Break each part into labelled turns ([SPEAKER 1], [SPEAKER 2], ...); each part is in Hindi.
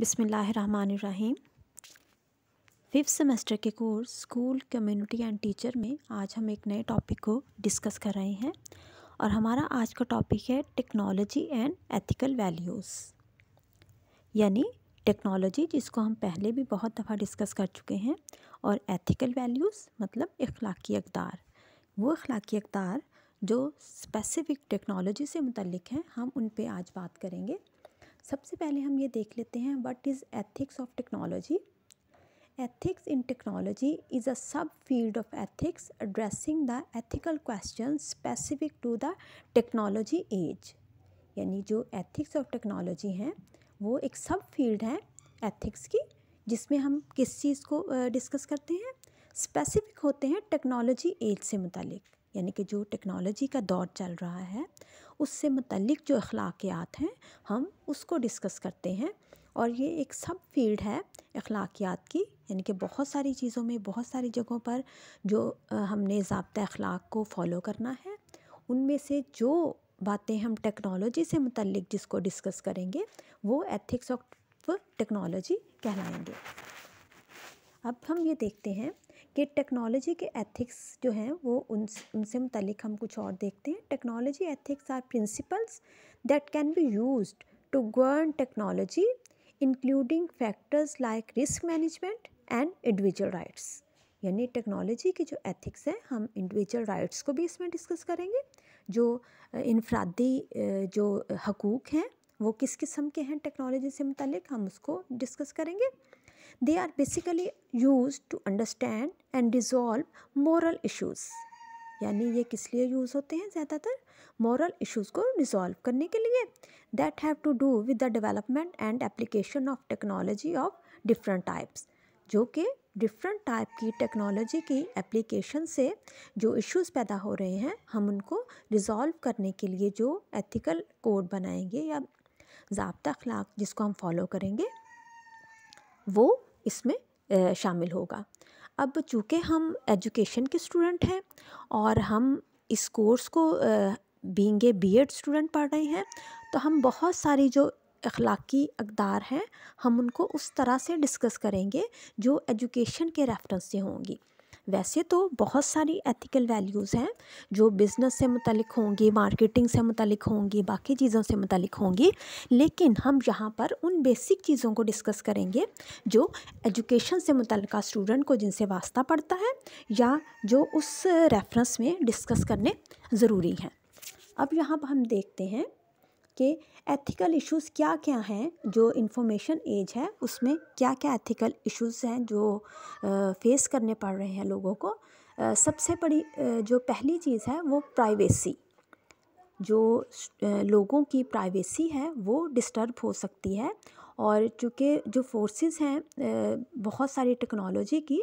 [SPEAKER 1] बिसमीम फिफ्थ सेमेस्टर के course school community and teacher में आज हम एक नए टॉपिक को डिस्कस कर रहे हैं और हमारा आज का टॉपिक है टेक्नोलॉजी एंड एथिकल वैल्यूज़ यानी टेक्नोलॉजी जिसको हम पहले भी बहुत दफ़ा डिस्कस कर चुके हैं और एथिकल वैल्यूज़ मतलब अखलाकी अकदार वो अखलाकी अकदार जो स्पेसिफ़िक टेक्नोलॉजी से मुतलिक हैं हम उन पर आज बात करेंगे सबसे पहले हम ये देख लेते हैं what is ethics of technology ethics in technology is a sub field of ethics addressing the ethical question specific to the technology age यानी जो एथिक्स ऑफ टेक्नोलॉजी हैं वो एक सब फील्ड है एथिक्स की जिसमें हम किस चीज़ को डिस्कस uh, करते हैं स्पेसिफिक होते हैं टेक्नोलॉजी एज से मुतलिक यानी कि जो टेक्नोलॉजी का दौर चल रहा है उससे मतलब जो अखलाकियात हैं हम उसको डिस्कस करते हैं और ये एक सब फील्ड है अखलाकियात की यानी कि बहुत सारी चीज़ों में बहुत सारी जगहों पर जो हमने जबता अखलाक को फॉलो करना है उनमें से जो बातें हम टेक्नोलॉजी से मतलब जिसको डिस्कस करेंगे वो एथिक्स ऑफ टेक्नोलॉजी कहलाएंगे अब हम ये देखते हैं कि टेक्नोलॉजी के एथिक्स जो हैं वो उन उनसे मुतलिक हम कुछ और देखते हैं technology ethics are principles that can be use to govern technology including factors like risk management and individual rights यानी टेक्नोलॉजी के जो एथिक्स हैं हम इंडिविजुअल राइट्स को भी इसमें डिस्कस करेंगे जो इनफरादी जो हकूक़ हैं वो किस किस्म के हैं टेक्नोलॉजी से मुतलिक हम उसको डिस्कस करेंगे They are basically used to understand and resolve moral issues. यानी ये किस लिए यूज़ होते हैं ज़्यादातर मॉरल इश्यूज़ को रिजॉल्व करने के लिए that have to do with the development and application of technology of different types जो कि डिफरेंट टाइप की टेक्नोलॉजी की एप्लीकेशन से जो इश्यूज पैदा हो रहे हैं हम उनको रिजॉल्व करने के लिए जो एथिकल कोड बनाएंगे या ज़बता अखलाक जिसको हम फॉलो करेंगे वो इसमें शामिल होगा अब चूँकि हम एजुकेशन के स्टूडेंट हैं और हम इस कोर्स को being a B Ed student पढ़ रहे हैं तो हम बहुत सारी जो अखलाकी अकदार हैं हम उनको उस तरह से डिस्कस करेंगे जो एजुकेशन के रेफरेंस से होंगी वैसे तो बहुत सारी एथिकल वैल्यूज़ हैं जो बिज़नेस से मुतलिक होंगी मार्केटिंग से मुतलिक होंगी बाकी चीज़ों से मुतलिक होंगी लेकिन हम यहाँ पर उन बेसिक चीज़ों को डिस्कस करेंगे जो एजुकेशन से मुतल स्टूडेंट को जिनसे वास्ता पड़ता है या जो उस रेफरेंस में डिस्कस करने ज़रूरी हैं अब यहाँ पर हम देखते हैं कि एथिकल इश्यूज़ क्या क्या हैं जो इन्फॉर्मेशन एज है उसमें क्या क्या एथिकल इश्यूज़ हैं जो फेस करने पड़ रहे हैं लोगों को सबसे बड़ी जो पहली चीज़ है वो प्राइवेसी जो लोगों की प्राइवेसी है वो डिस्टर्ब हो सकती है और चूँकि जो फोर्सेस हैं बहुत सारी टेक्नोलॉजी की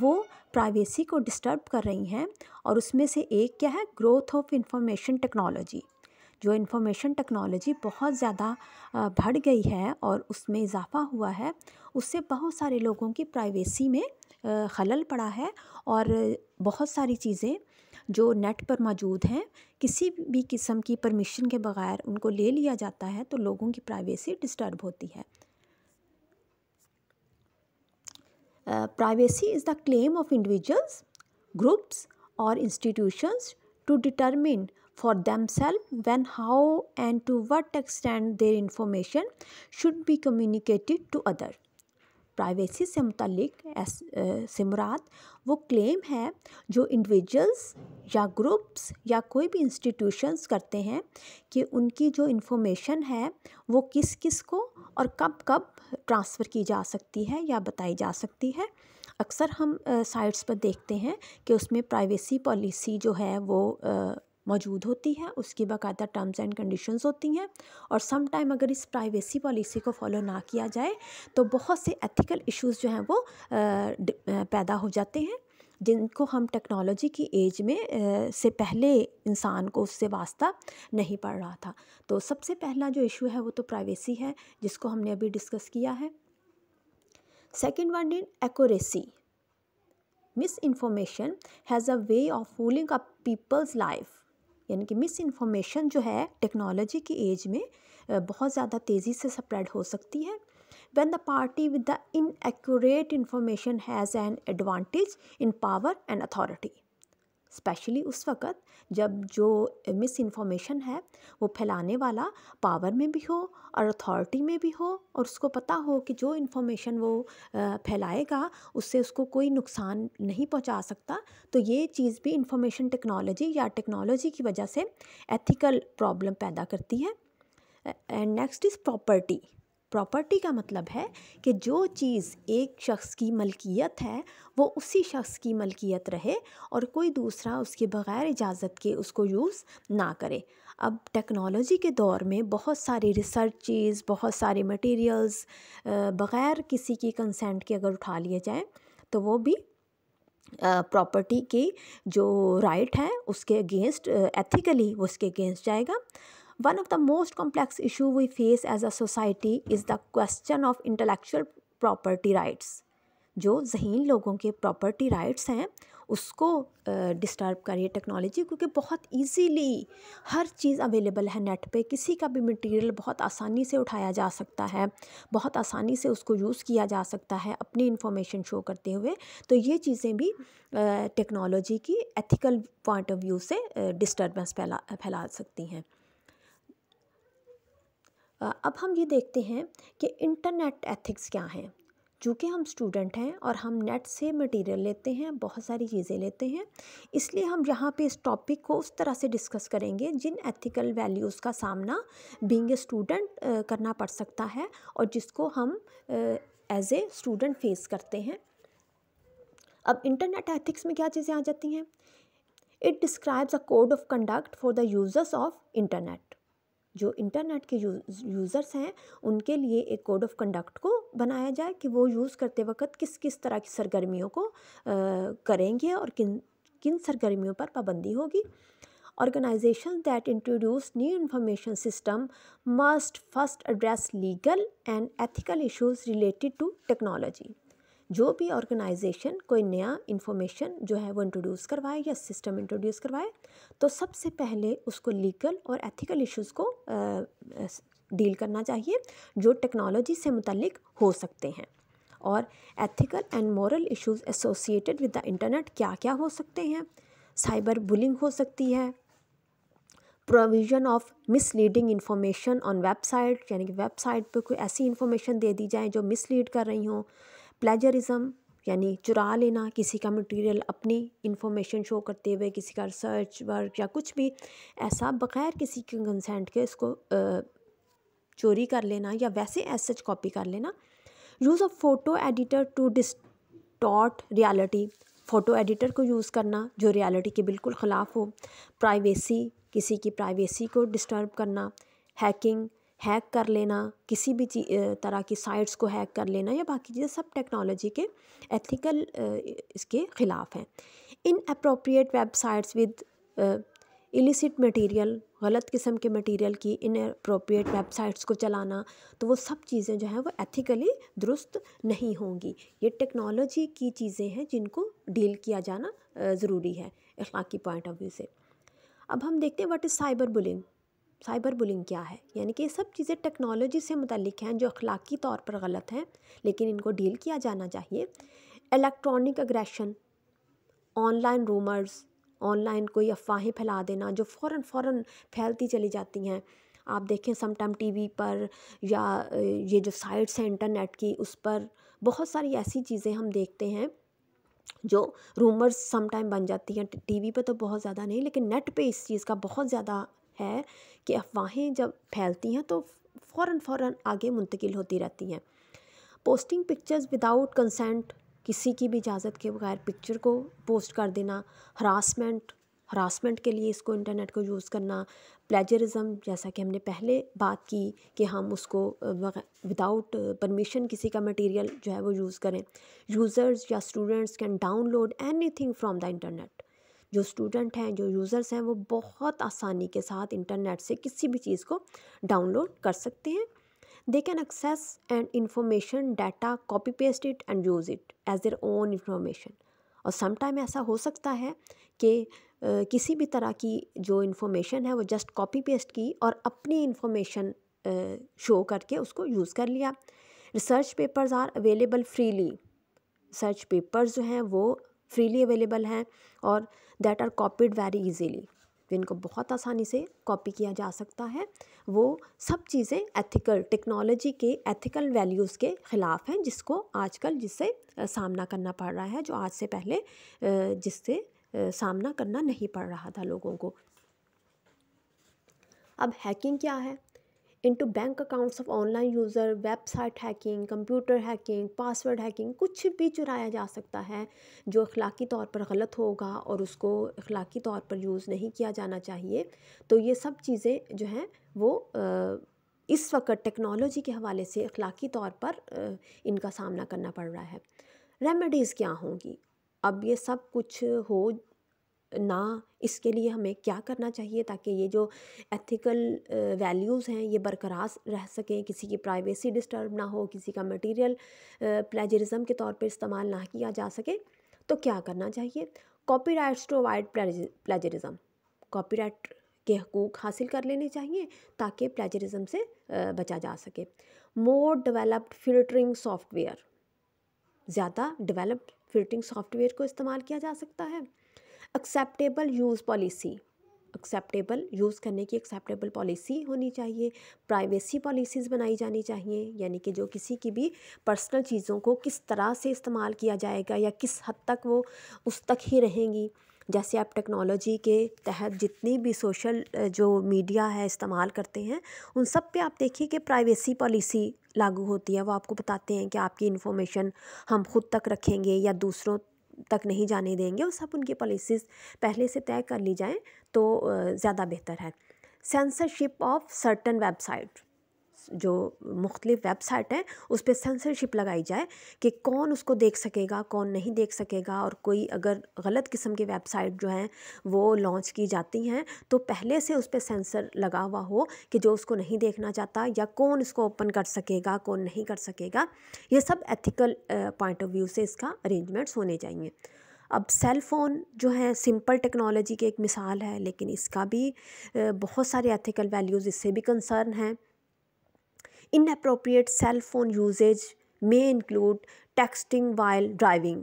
[SPEAKER 1] वो प्राइवेसी को डिस्टर्ब कर रही हैं और उसमें से एक क्या है ग्रोथ ऑफ इंफॉर्मेशन टेक्नोलॉजी जो इन्फॉर्मेशन टेक्नोलॉजी बहुत ज़्यादा बढ़ गई है और उसमें इजाफ़ा हुआ है उससे बहुत सारे लोगों की प्राइवेसी में खलल पड़ा है और बहुत सारी चीज़ें जो नेट पर मौजूद हैं किसी भी किस्म की परमिशन के बग़ैर उनको ले लिया जाता है तो लोगों की प्राइवेसी डिस्टर्ब होती है privacy is the claim of individuals groups और institutions to determine for themselves when how and to what extent their information should be communicated to other privacy से मुतलिक से मुराद वो क्लेम है जो इंडिविजुअल्स या ग्रुप्स या कोई भी इंस्टीट्यूशंस करते हैं कि उनकी जो इन्फॉर्मेशन है वो किस किस को और कब कब ट्रांसफ़र की जा सकती है या बताई जा सकती है अक्सर हम साइट्स पर देखते हैं कि उसमें प्राइवेसी पॉलिसी जो है वो मौजूद होती है उसकी बाकायदा टर्म्स एंड कंडीशंस होती हैं और सम टाइम अगर इस प्राइवेसी पॉलिसी को फॉलो ना किया जाए तो बहुत से एथिकल इश्यूज जो हैं वो पैदा हो जाते हैं जिनको हम टेक्नोलॉजी की एज में से पहले इंसान को उससे वास्ता नहीं पड़ रहा था तो सबसे पहला जो इशू है वो तो प्राइवेसी है जिसको हमने अभी डिस्कस किया है second one in misinformation has a way of fooling a people's life यानी कि मिस इन्फॉर्मेशन जो है टेक्नोलॉजी की एज में बहुत ज़्यादा तेज़ी से स्प्रेड हो सकती है when the party with the inaccurate information has an advantage in power and authority especially उस वक़्त जब जो मिस इन्फॉर्मेशन है वो फैलाने वाला पावर में भी हो और अथॉरिटी में भी हो और उसको पता हो कि जो इन्फॉर्मेशन वो फैलाएगा उससे उसको कोई नुकसान नहीं पहुंचा सकता तो ये चीज़ भी इंफॉर्मेशन टेक्नोलॉजी या टेक्नोलॉजी की वजह से एथिकल प्रॉब्लम पैदा करती है and next is property property का मतलब है कि जो चीज़ एक शख्स की मलकियत है वो उसी शख्स की मलकियत रहे और कोई दूसरा उसके बग़ैर इजाज़त के उसको यूज़ ना करे अब टेक्नोलॉजी के दौर में बहुत सारी रिसर्चेज़ बहुत सारे मटेरियल्स बग़ैर किसी की कंसेंट के अगर उठा लिए जाएँ तो वो भी प्रॉपर्टी की जो राइट है उसके अगेंस्ट एथिकली वो उसके अगेंस्ट जाएगा one of the most complex issue we face as a society is the question of intellectual property rights जो जहीन लोगों के प्रॉपर्टी राइट्स हैं उसको डिस्टर्ब uh, करिए टेक्नोलॉजी क्योंकि बहुत इजीली हर चीज़ अवेलेबल है नेट पे किसी का भी मटेरियल बहुत आसानी से उठाया जा सकता है बहुत आसानी से उसको यूज़ किया जा सकता है अपनी इन्फॉर्मेशन शो करते हुए तो ये चीज़ें भी टेक्नोलॉजी uh, की एथिकल पॉइंट ऑफ व्यू से डिस्टर्बेंस uh, फैला फैला सकती हैं अब हम ये देखते हैं कि इंटरनेट एथिक्स क्या हैं चूँकि हम स्टूडेंट हैं और हम नेट से मटेरियल लेते हैं बहुत सारी चीज़ें लेते हैं इसलिए हम यहाँ पे इस टॉपिक को उस तरह से डिस्कस करेंगे जिन एथिकल वैल्यूज़ का सामना बींग ए स्टूडेंट करना पड़ सकता है और जिसको हम एज ए स्टूडेंट फेस करते हैं अब इंटरनेट एथिक्स में क्या चीज़ें आ जाती हैं it describes a code of conduct for the users of internet जो इंटरनेट के यूज़र्स हैं उनके लिए एक कोड ऑफ कंडक्ट को बनाया जाए कि वो यूज़ करते वक्त किस किस तरह की सरगर्मियों को आ, करेंगे और किन किन सरगर्मियों पर पाबंदी होगी organisation that introduce new information system must first address legal and ethical issues related to technology जो भी ऑर्गेनाइजेशन कोई नया इन्फॉर्मेशन जो है वो इंट्रोड्यूस करवाए या सिस्टम इंट्रोड्यूस करवाए तो सबसे पहले उसको लीगल और एथिकल इश्यूज को डील करना चाहिए जो टेक्नोलॉजी से मुतलिक हो सकते हैं और ethical and moral issues associated with the internet क्या क्या हो सकते हैं साइबर बुलिंग हो सकती है provision of misleading information on website यानी कि वेबसाइट पर कोई ऐसी इन्फॉर्मेशन दे दी जाए जो मिसलीड कर रही हों प्लेजरिज़्म यानी चुरा लेना किसी का मटेरियल अपनी इंफॉर्मेशन शो करते हुए किसी का रिसर्च वर्क या कुछ भी ऐसा बग़ैर किसी के कंसेंट के उसको चोरी कर लेना या वैसे एज सच कॉपी कर लेना use of photo editor to distort reality photo editor को यूज़ करना जो रियलिटी के बिल्कुल ख़िलाफ़ हो प्राइवेसी किसी की प्राइवेसी को डिस्टर्ब करना हैकिंग हैक कर लेना किसी भी तरह की साइट्स को हैक कर लेना या बाकी चीज़ें सब टेक्नोलॉजी के एथिकल इसके ख़िलाफ़ हैं inappropriate websites with illicit material गलत किस्म के मटेरियल की इन अप्रोप्रिएट वेबसाइट्स को चलाना तो वो सब चीज़ें जो हैं वो एथिकली दुरुस्त नहीं होंगी ये टेक्नोलॉजी की चीज़ें हैं जिनको डील किया जाना ज़रूरी है अखलाकी पॉइंट ऑफ व्यू से अब हम देखते हैं what is cyber bullying cyber bullying क्या है यानी कि ये सब चीज़ें टेक्नोलॉजी से मुतलिक हैं जो अखलाकी तौर पर गलत हैं लेकिन इनको डील किया जाना चाहिए electronic aggression online rumours online कोई अफवाहें फैला देना जो फ़ौर फ़ौर फैलती चली जाती हैं आप देखें समटाइम टीवी पर या ये जो साइट्स हैं इंटरनेट की उस पर बहुत सारी ऐसी चीज़ें हम देखते हैं जो रूमर्स समटाइम बन जाती हैं टीवी पर तो बहुत ज़्यादा नहीं लेकिन नेट पे इस चीज़ का बहुत ज़्यादा है कि अफवाहें जब फैलती हैं तो फ़ौर फ़ौर आगे मुंतकिल होती रहती हैं पोस्टिंग पिक्चर्स विदाउट कंसेंट किसी की भी इजाज़त के बगैर पिक्चर को पोस्ट कर देना हरासमेंट हरासमेंट के लिए इसको इंटरनेट को यूज़ करना प्लेजरिज्म जैसा कि हमने पहले बात की कि हम उसको विदाउट परमिशन किसी का मटेरियल जो है वो यूज़ करें यूज़र्स या students can download anything from the internet जो स्टूडेंट हैं जो यूज़र्स हैं वो बहुत आसानी के साथ इंटरनेट से किसी भी चीज़ को डाउनलोड कर सकते हैं they can access and information data copy paste it and use it as their own information और समटाइम ऐसा हो सकता है कि किसी भी तरह की जो इन्फॉर्मेशन है वो जस्ट कॉपी पेस्ट की और अपनी इन्फॉर्मेशन शो करके उसको यूज़ कर लिया research papers are available freely research papers जो हैं वो फ्रीली अवेलेबल हैं और that are copied very easily जिनको बहुत आसानी से कॉपी किया जा सकता है वो सब चीज़ें एथिकल टेक्नोलॉजी के एथिकल वैल्यूज़ के ख़िलाफ़ हैं जिसको आजकल जिससे सामना करना पड़ रहा है जो आज से पहले जिससे सामना करना नहीं पड़ रहा था लोगों को अब हैकिंग क्या है into bank accounts of online user website hacking computer hacking password hacking कुछ भी चुराया जा सकता है जो अखलाकी तौर पर गलत होगा और उसको अखलाकी तौर पर यूज़ नहीं किया जाना चाहिए तो ये सब चीज़ें जो हैं वो इस वक्त टेक्नोलॉजी के हवाले से अखलाकी तौर पर इनका सामना करना पड़ रहा है रेमेडीज़ क्या होंगी अब ये सब कुछ हो ना इसके लिए हमें क्या करना चाहिए ताकि ये जो एथिकल वैल्यूज़ हैं ये बरकरार रह सकें किसी की प्राइवेसी डिस्टर्ब ना हो किसी का मटेरियल प्लेजरिज्म के तौर पे इस्तेमाल ना किया जा सके तो क्या करना चाहिए copyrights to avoid plagiarism copyright के हकूक़ हासिल कर लेने चाहिए ताकि प्लेजरिज्म से बचा जा सके मोर डेवलप्ड फिल्टरिंग सॉफ्टवेयर ज़्यादा डेवलप्ड फिल्टरिंग सॉफ्टवेयर को इस्तेमाल किया जा सकता है acceptable use policy acceptable use करने की एक्सेप्टेबल पॉलिसी होनी चाहिए प्राइवेसी पॉलिसीज़ बनाई जानी चाहिए यानी कि जो किसी की भी पर्सनल चीज़ों को किस तरह से इस्तेमाल किया जाएगा या किस हद तक वो उस तक ही रहेंगी जैसे आप टेक्नोलॉजी के तहत जितनी भी सोशल जो मीडिया है इस्तेमाल करते हैं उन सब पे आप देखिए कि प्राइवेसी पॉलिसी लागू होती है वो आपको बताते हैं कि आपकी इन्फॉर्मेशन हम खुद तक रखेंगे या दूसरों तक नहीं जाने देंगे और सब उनकी पॉलिसीज़ पहले से तय कर ली जाएँ तो ज़्यादा बेहतर है सेंसरशिप ऑफ सर्टन वेबसाइट जो मुख्तलिफ़ वेबसाइट हैं उस पर सेंसरशिप लगाई जाए कि कौन उसको देख सकेगा कौन नहीं देख सकेगा और कोई अगर गलत किस्म की वेबसाइट जो हैं वो लॉन्च की जाती हैं तो पहले से उस पर सेंसर लगा हुआ हो कि जो उसको नहीं देखना चाहता या कौन इसको ओपन कर सकेगा कौन नहीं कर सकेगा ये सब एथिकल पॉइंट ऑफ व्यू से इसका अरेंजमेंट्स होने चाहिए अब सेल फ़ोन जो है सिंपल टेक्नोलॉजी की एक मिसाल है लेकिन इसका भी बहुत सारे एथिकल वैल्यूज़ इससे भी कंसर्न हैं इनअप्रोप्रिएट सेल फ़ोन यूजेज में इंक्लूड टेक्सटिंग वाइल ड्राइविंग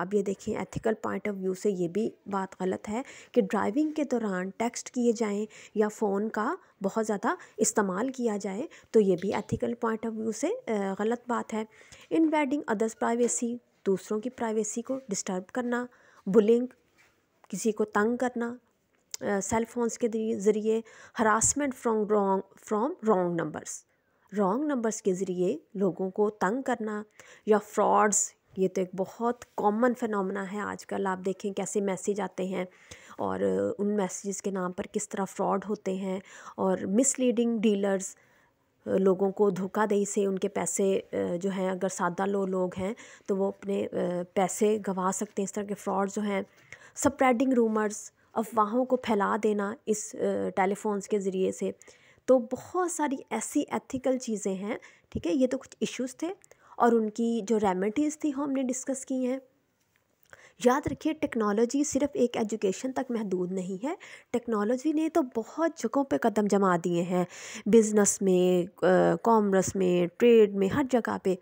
[SPEAKER 1] अब ये देखें एथिकल पॉइंट ऑफ व्यू से ये भी बात गलत है कि ड्राइविंग के दौरान टेक्स्ट किए जाएं या फ़ोन का बहुत ज़्यादा इस्तेमाल किया जाए तो ये भी एथिकल पॉइंट ऑफ व्यू से गलत बात है इन वेडिंग अदर्स प्राइवेसी दूसरों की प्राइवेसी को डिस्टर्ब करना बुलिंग किसी को तंग करना सेल फोन्स के ज़रिए harassment from wrong from wrong numbers wrong numbers के ज़रिए लोगों को तंग करना या फ्रॉड्स ये तो एक बहुत कॉमन फिनोमेना है आजकल आप देखें कैसे मैसेज आते हैं और उन मैसेजेस के नाम पर किस तरह फ्रॉड होते हैं और मिसलीडिंग डीलर्स लोगों को धोखा दे से उनके पैसे जो हैं अगर सादा लो लोग हैं तो वो अपने पैसे गंवा सकते हैं इस तरह के फ्रॉड जो हैं स्प्रेडिंग रूमर्स अफवाहों को फैला देना इस टेलीफोन्स के ज़रिए से तो बहुत सारी ऐसी एथिकल चीज़ें हैं ठीक है ये तो कुछ इश्यूज़ थे और उनकी जो रेमेडीज़ थी हमने डिस्कस की हैं याद रखिए टेक्नोलॉजी सिर्फ एक एजुकेशन तक महदूद नहीं है टेक्नोलॉजी ने तो बहुत जगहों पे कदम जमा दिए हैं बिज़नेस में कॉमर्स में ट्रेड में हर जगह पे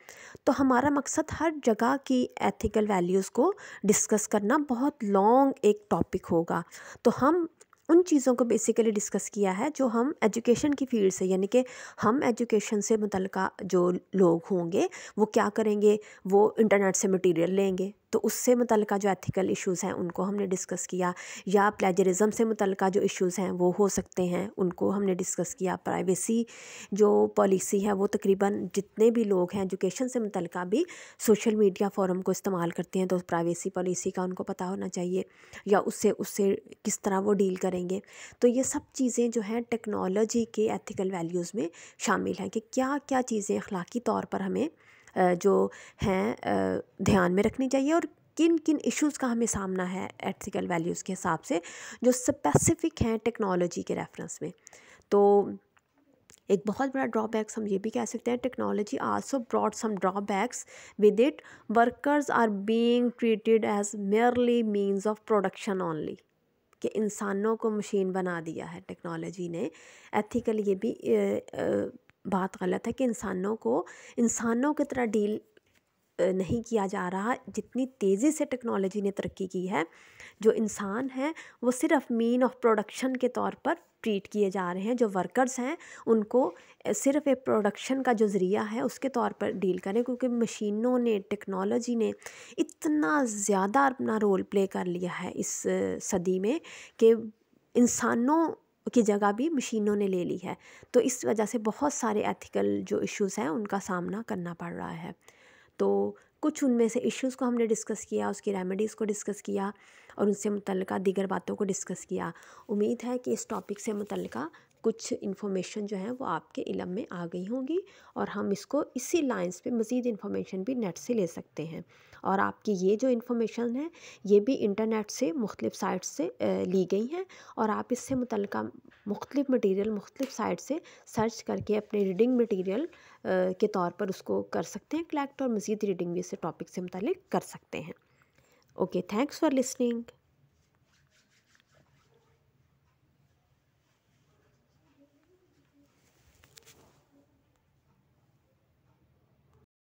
[SPEAKER 1] तो हमारा मकसद हर जगह की एथिकल वैल्यूज़ को डिस्कस करना बहुत लॉन्ग एक टॉपिक होगा तो हम उन चीज़ों को बेसिकली डिस्कस किया है जो हम एजुकेशन की फील्ड से यानी कि हम एजुकेशन से मुतलका जो लोग होंगे वो क्या करेंगे वो इंटरनेट से मटेरियल लेंगे तो उससे मुतल जो एथिकल इश्यूज़ हैं उनको हमने डिस्कस किया या प्लेजरिज़म से मुतल जो इश्यूज़ हैं वो हो सकते हैं उनको हमने डिस्कस किया प्राइवेसी जो पॉलिसी है वो तकरीबन जितने भी लोग हैं एजुकेशन से मुतल भी सोशल मीडिया फॉरम को इस्तेमाल करते हैं तो प्राइवेसी पॉलिसी का उनको पता होना चाहिए या उससे उससे किस तरह वो डील करेंगे तो ये सब चीज़ें जो हैं टेक्नोलॉजी के एथिकल वैल्यूज़ में शामिल हैं कि क्या क्या चीज़ें अखलाकी तौर पर हमें जो हैं ध्यान में रखनी चाहिए और किन किन इश्यूज़ का हमें सामना है एथिकल वैल्यूज़ के हिसाब से जो स्पेसिफ़िक हैं टेक्नोलॉजी के रेफरेंस में तो एक बहुत बड़ा ड्रॉबैक्स हम ये भी कह सकते हैं technology also brought some drawbacks with it workers are being treated as merely means of production only कि इंसानों को मशीन बना दिया है टेक्नोलॉजी ने एथिकल ये भी बात गलत है कि इंसानों को इंसानों की तरह डील नहीं किया जा रहा जितनी तेज़ी से टेक्नोलॉजी ने तरक्की की है जो इंसान हैं वो सिर्फ मीन ऑफ प्रोडक्शन के तौर पर ट्रीट किए जा रहे हैं जो वर्कर्स हैं उनको सिर्फ एक प्रोडक्शन का जो ज़रिया है उसके तौर पर डील करें क्योंकि मशीनों ने टेक्नोलॉजी ने इतना ज़्यादा अपना रोल प्ले कर लिया है इस सदी में कि इंसानों की जगह भी मशीनों ने ले ली है तो इस वजह से बहुत सारे एथिकल जो इश्यूज़ हैं उनका सामना करना पड़ रहा है तो कुछ उनमें से इश्यूज़ को हमने डिस्कस किया उसकी रेमेडीज़ को डिस्कस किया और उनसे मुतलका दीगर बातों को डिस्कस किया उम्मीद है कि इस टॉपिक से मुतलक़ा कुछ इन्फॉर्मेशन जो है वो आपके इलम में आ गई होंगी और हम इसको इसी लाइंस पे मज़ीद इन्फॉर्मेशन भी नेट से ले सकते हैं और आपकी ये जो इन्फॉर्मेशन है ये भी इंटरनेट से मुख्तलिफ साइट से ली गई हैं और आप इससे मुतल मुख्तलिफ मटीरियल मुख्तलिफ साइट से सर्च करके अपने रीडिंग मटीरियल के तौर पर उसको कर सकते हैं कलेक्ट और मज़ीद रीडिंग भी इस टॉपिक से मुतल कर सकते हैं ओके थैंक्स फॉर लिसनिंग